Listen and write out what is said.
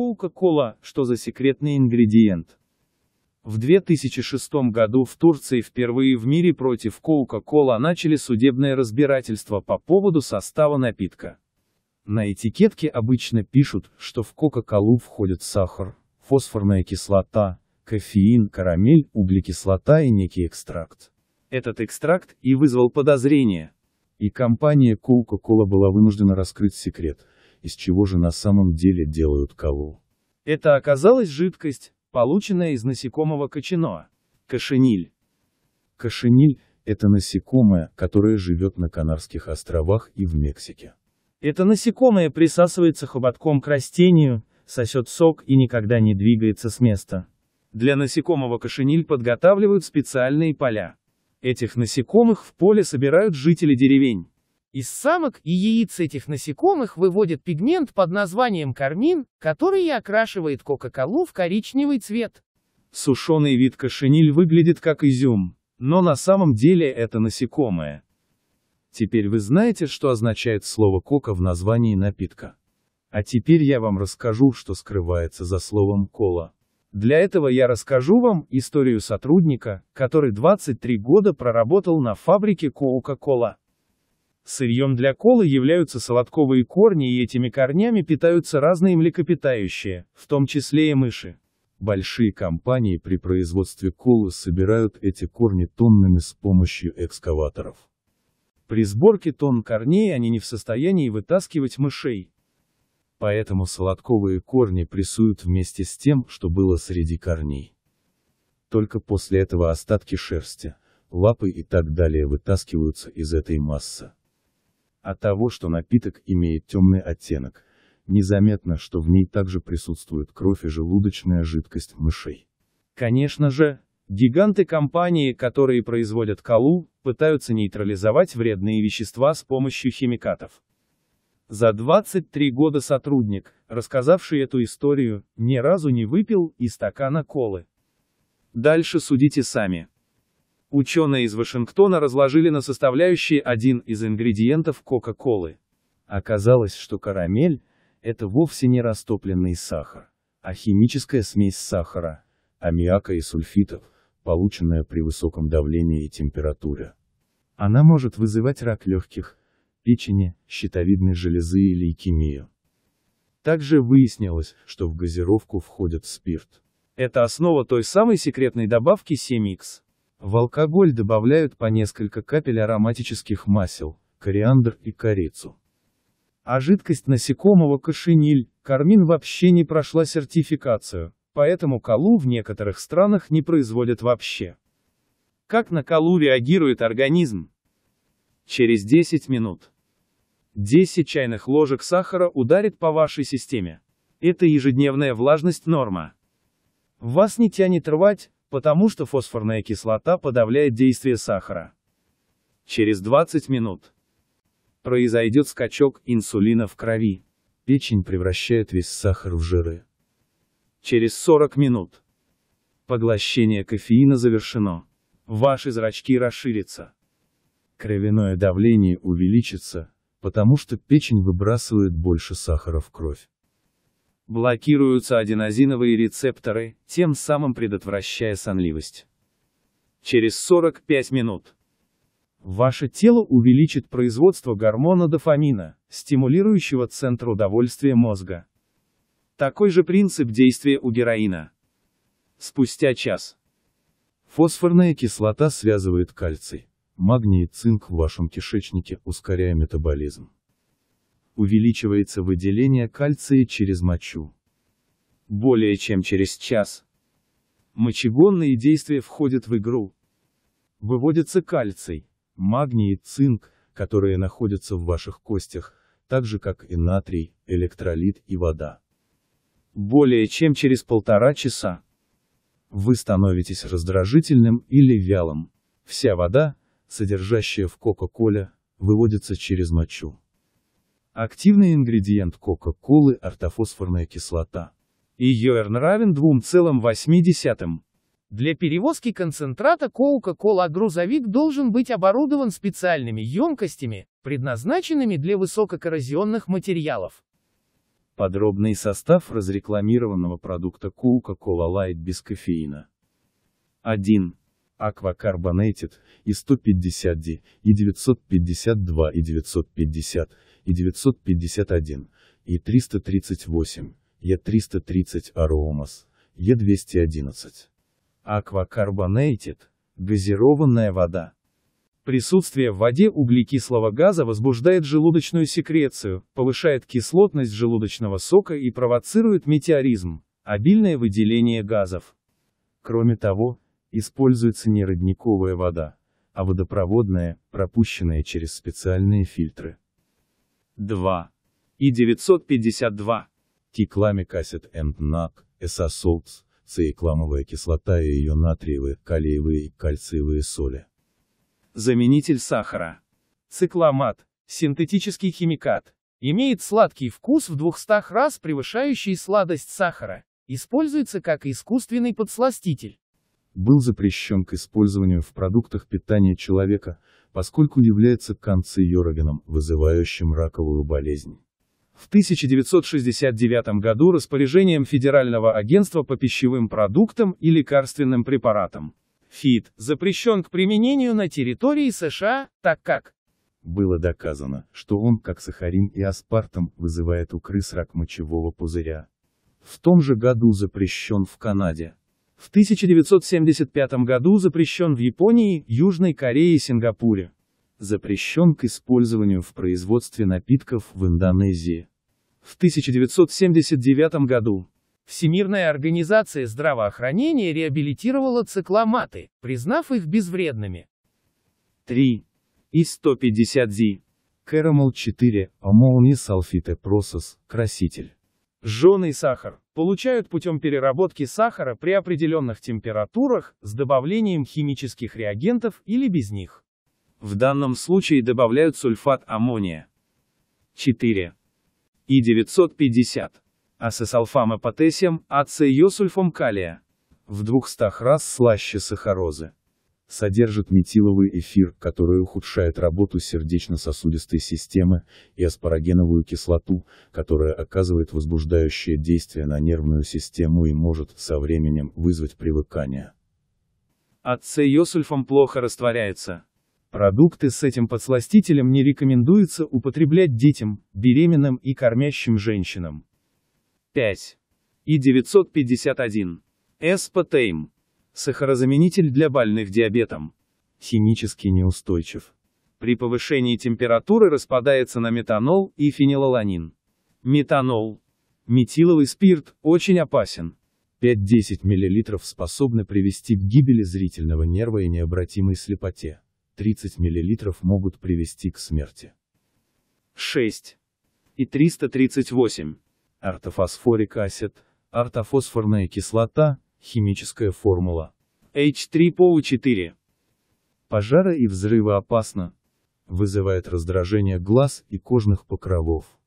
Кока-кола, что за секретный ингредиент. В 2006 году в Турции впервые в мире против Кока-кола начали судебное разбирательство по поводу состава напитка. На этикетке обычно пишут, что в Кока-колу входят сахар, фосфорная кислота, кофеин, карамель, углекислота и некий экстракт. Этот экстракт и вызвал подозрение. И компания Coca-Cola была вынуждена раскрыть секрет из чего же на самом деле делают колу. Это оказалась жидкость, полученная из насекомого кочано, кошениль. Кошениль – это насекомое, которое живет на Канарских островах и в Мексике. Это насекомое присасывается хоботком к растению, сосет сок и никогда не двигается с места. Для насекомого кошениль подготавливают специальные поля. Этих насекомых в поле собирают жители деревень. Из самок и яиц этих насекомых выводят пигмент под названием кармин, который и окрашивает кока-колу в коричневый цвет. Сушеный вид кошениль выглядит как изюм, но на самом деле это насекомое. Теперь вы знаете, что означает слово «кока» в названии напитка. А теперь я вам расскажу, что скрывается за словом «кола». Для этого я расскажу вам историю сотрудника, который 23 года проработал на фабрике Coca-Cola. Сырьем для колы являются солодковые корни и этими корнями питаются разные млекопитающие, в том числе и мыши. Большие компании при производстве колы собирают эти корни тоннами с помощью экскаваторов. При сборке тонн корней они не в состоянии вытаскивать мышей. Поэтому солодковые корни прессуют вместе с тем, что было среди корней. Только после этого остатки шерсти, лапы и так далее вытаскиваются из этой массы от того, что напиток имеет темный оттенок. Незаметно, что в ней также присутствует кровь и желудочная жидкость мышей. Конечно же, гиганты компании, которые производят колу, пытаются нейтрализовать вредные вещества с помощью химикатов. За 23 года сотрудник, рассказавший эту историю, ни разу не выпил и стакана колы. Дальше судите сами. Ученые из Вашингтона разложили на составляющие один из ингредиентов Кока-Колы. Оказалось, что карамель – это вовсе не растопленный сахар, а химическая смесь сахара, аммиака и сульфитов, полученная при высоком давлении и температуре. Она может вызывать рак легких, печени, щитовидной железы и лейкемию. Также выяснилось, что в газировку входит спирт. Это основа той самой секретной добавки 7X. В алкоголь добавляют по несколько капель ароматических масел, кориандр и корицу. А жидкость насекомого кошениль, кармин вообще не прошла сертификацию, поэтому колу в некоторых странах не производят вообще. Как на колу реагирует организм? Через 10 минут. 10 чайных ложек сахара ударит по вашей системе. Это ежедневная влажность норма. Вас не тянет рвать, потому что фосфорная кислота подавляет действие сахара. Через 20 минут произойдет скачок инсулина в крови. Печень превращает весь сахар в жиры. Через 40 минут поглощение кофеина завершено. Ваши зрачки расширятся. Кровяное давление увеличится, потому что печень выбрасывает больше сахара в кровь. Блокируются аденозиновые рецепторы, тем самым предотвращая сонливость. Через 45 минут. Ваше тело увеличит производство гормона дофамина, стимулирующего центр удовольствия мозга. Такой же принцип действия у героина. Спустя час. Фосфорная кислота связывает кальций, магний и цинк в вашем кишечнике, ускоряя метаболизм увеличивается выделение кальция через мочу. Более чем через час. Мочегонные действия входят в игру. Выводится кальций, магний и цинк, которые находятся в ваших костях, так же как и натрий, электролит и вода. Более чем через полтора часа. Вы становитесь раздражительным или вялым. Вся вода, содержащая в Кока-Коле, выводится через мочу. Активный ингредиент Кока-Колы – ортофосфорная кислота. Ее R равен 2,8. Для перевозки концентрата Кока-Кола грузовик должен быть оборудован специальными емкостями, предназначенными для высококоррозионных материалов. Подробный состав разрекламированного продукта Coca-Cola Light без кофеина. 1. Aqua Carbonated, и 150D, и 952, и 950, и 951, и 338, Е330 Аромас, Е211. Aqua Carbonated – газированная вода. Присутствие в воде углекислого газа возбуждает желудочную секрецию, повышает кислотность желудочного сока и провоцирует метеоризм, обильное выделение газов. Кроме того, Используется не родниковая вода, а водопроводная, пропущенная через специальные фильтры. 2. И 952. Тикламик асид энд нак, эсасолтс, цикламовая кислота и ее натриевые, калиевые и кальциевые соли. Заменитель сахара. Цикламат, синтетический химикат, имеет сладкий вкус в 200 раз превышающий сладость сахара, используется как искусственный подсластитель был запрещен к использованию в продуктах питания человека, поскольку является канцерогеном, вызывающим раковую болезнь. В 1969 году распоряжением Федерального агентства по пищевым продуктам и лекарственным препаратам ФИД запрещен к применению на территории США, так как было доказано, что он, как сахарин и аспартам, вызывает у крыс рак мочевого пузыря. В том же году запрещен в Канаде. В 1975 году запрещен в Японии, Южной Корее и Сингапуре. Запрещен к использованию в производстве напитков в Индонезии. В 1979 году Всемирная организация здравоохранения реабилитировала цикламаты, признав их безвредными. 3. И 150 Z. Caramel 4, Ammonia Sulfite Process, краситель и сахар получают путем переработки сахара при определенных температурах с добавлением химических реагентов или без них. В данном случае добавляют сульфат аммония. 4. И 950. Асесалфам и потесием, ацеиосульфом калия. В 200 раз слаще сахарозы содержит метиловый эфир, который ухудшает работу сердечно-сосудистой системы, и аспарагеновую кислоту, которая оказывает возбуждающее действие на нервную систему и может, со временем, вызвать привыкание. А От плохо растворяется. Продукты с этим подсластителем не рекомендуется употреблять детям, беременным и кормящим женщинам. 5. И 951. Эспотейм. Сахарозаменитель для больных диабетом. Химически неустойчив. При повышении температуры распадается на метанол и фенилаланин. Метанол. Метиловый спирт очень опасен. 5-10 мл способны привести к гибели зрительного нерва и необратимой слепоте. 30 мл могут привести к смерти. 6 и 338. Ортофосфорик асид, ортофосфорная кислота, Химическая формула. H3PO4. Пожары и взрывы опасно. Вызывает раздражение глаз и кожных покровов.